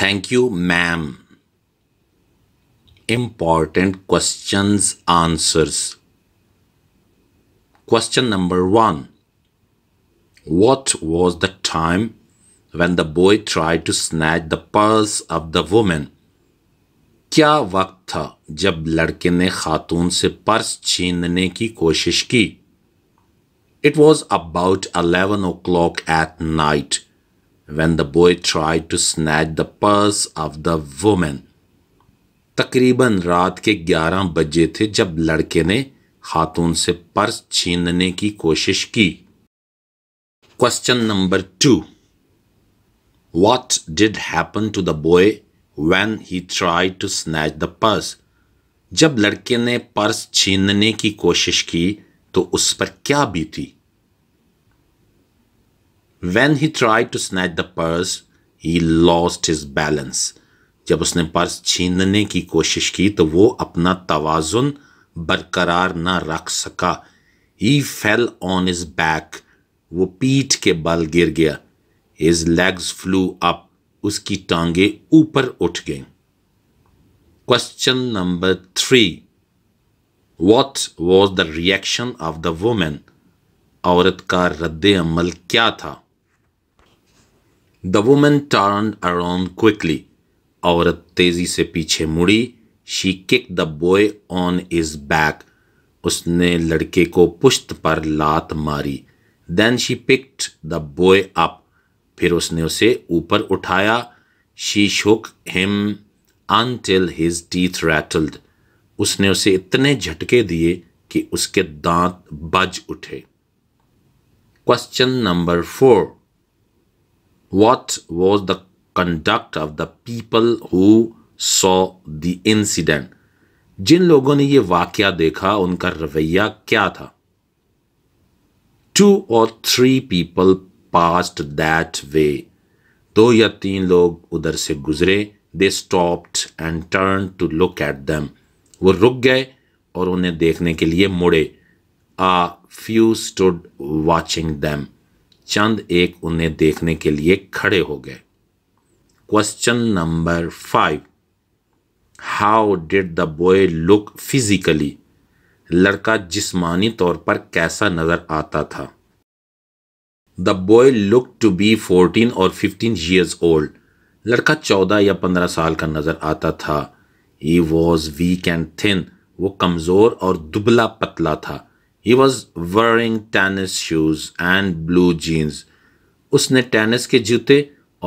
Thank you ma'am important question answers question number one what was the time when the boy try to snatch the purse of the women क्या वक्त था जब लड़के ने खातून से पर्स छीनने की कोशिश की it was about eleven o'clock at night when the boy tried to snatch the purse of the woman. तकरीबन रात के 11 बजे थे जब लड़के ने खातून से पर्स छीनने की कोशिश की question number two what did happen to the boy when he try to snatch the purse जब लड़के ने पर्स छीनने की कोशिश की तो उस पर क्या बीती When he tried to snatch the purse, he lost his balance. जब उसने पर्स छीनने की कोशिश की तो वो अपना तोज़ुन बरकरार ना रख सका he fell on his back वो पीठ के बल गिर गया इज लेग्स फ्लू अप उसकी टांगे ऊपर उठ गईं question number three what was the reaction of the women औरत का रद्द अमल क्या था the women turn around quickly औरत तेजी से पीछे मुड़ी she kick the boy on his back उसने लड़के को पुश्त पर लात मारी then she picked the boy up फिर उसने उसे ऊपर उठाया she shook him until his teeth rattled उसने उसे इतने झटके दिए कि उसके दांत बज उठे question number four What was the conduct of the people who saw the incident जिन लोगों ने यह वाक्य देखा उनका रवैया क्या था टू और three people passed that way दो या तीन लोग उधर से गुजरे they stopped and turn to look at them वो रुक गए और उन्हें देखने के लिए मुड़े a few stood watching them चंद एक उन्हें देखने के लिए खड़े हो गए question number five how did the boy look physically लड़का जिस्मानी तौर पर कैसा नज़र आता था the boy look to be fourteen और फिफ्टीन ईयर्स ओल्ड लड़का चौदह या पंद्रह साल का नज़र आता था he was weak and thin वो कमज़ोर और दुबला पतला था he was wearing tennis shoes and blue jeans उसने टेनिस के जूते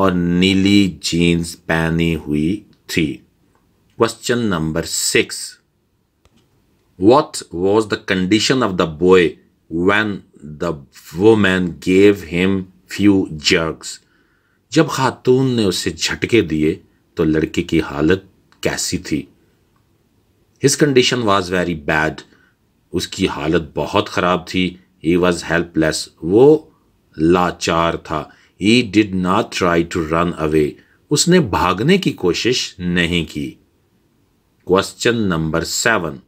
और नीली जीन्स पहनी हुई थी question number six what was the condition of the boy when the woman gave him few jerks जब खातून ने उसे झटके दिए तो लड़के की हालत कैसी थी his condition was very bad उसकी हालत बहुत ख़राब थी ही वॉज हेल्पलेस वो लाचार था he did not try to run away उसने भागने की कोशिश नहीं की question number seven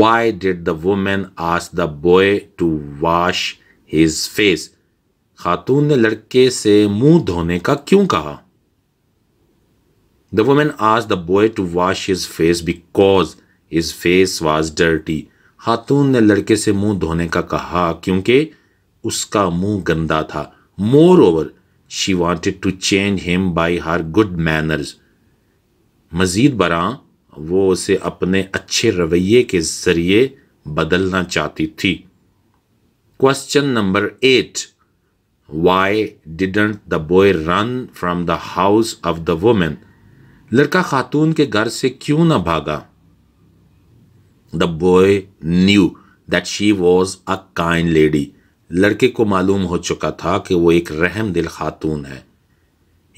why did the women ask the boy to wash his face खातून ने लड़के से मुंह धोने का क्यों कहा the women ask the boy to wash his face because his face was dirty खातून ने लड़के से मुंह धोने का कहा क्योंकि उसका मुंह गंदा था moreover she wanted to change him by her good manners मज़ीद बरा वो उसे अपने अच्छे रवैये के ज़रिए बदलना चाहती थी question number eight why didn't the boy run from the house of the women लड़का खातून के घर से क्यों ना भागा the boy knew that she was a kind lady लड़के को मालूम हो चुका था कि वो एक रहम दिल खातून है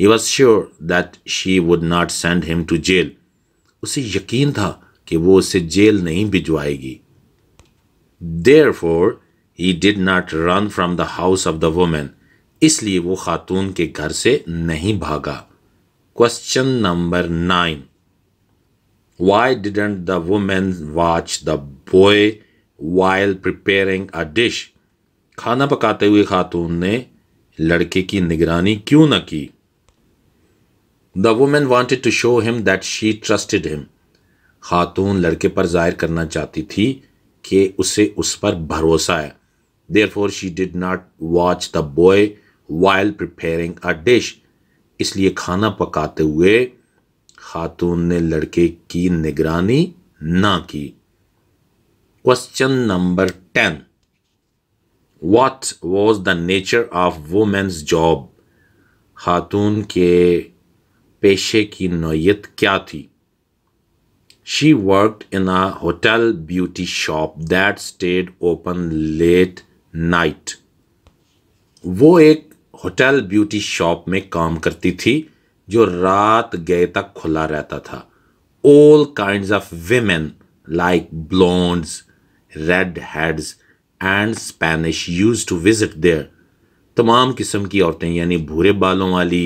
he was sure that she would not send him to jail उसे यकीन था कि वो उसे जेल नहीं भिजवाएगी therefore he did not run from the house of the women इसलिए वो खातून के घर से नहीं भागा question number nine Why didn't the woman watch the boy while preparing a dish? खाना पकाते हुए खातून ने लड़के की निगरानी क्यों ना की the women wanted to show him that she trusted him खातून लड़के पर जाहिर करना चाहती थी कि उसे उस पर भरोसा है therefore she did not watch the boy while preparing a dish इसलिए खाना पकाते हुए खातून ने लड़के की निगरानी ना की question number ten what was the nature of women's job खातून के पेशे की नोयत क्या थी she work in a hotel beauty shop that stayed open late night वो एक होटल ब्यूटी शॉप में काम करती थी जो रात गए तक खुला रहता था all kind of women like blondes red heads and Spanish used to visit there तमाम किस्म की औरतें यानी भूरे बालों वाली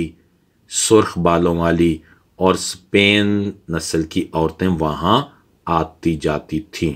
सुर्ख बालों वाली और स्पेन नस्ल की औरतें वहाँ आती जाती थीं